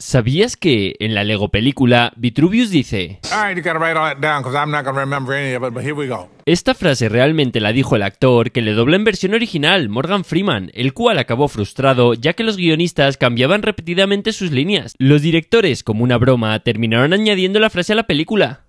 ¿Sabías que en la Lego película Vitruvius dice Esta frase realmente la dijo el actor que le dobla en versión original, Morgan Freeman, el cual acabó frustrado ya que los guionistas cambiaban repetidamente sus líneas. Los directores, como una broma, terminaron añadiendo la frase a la película.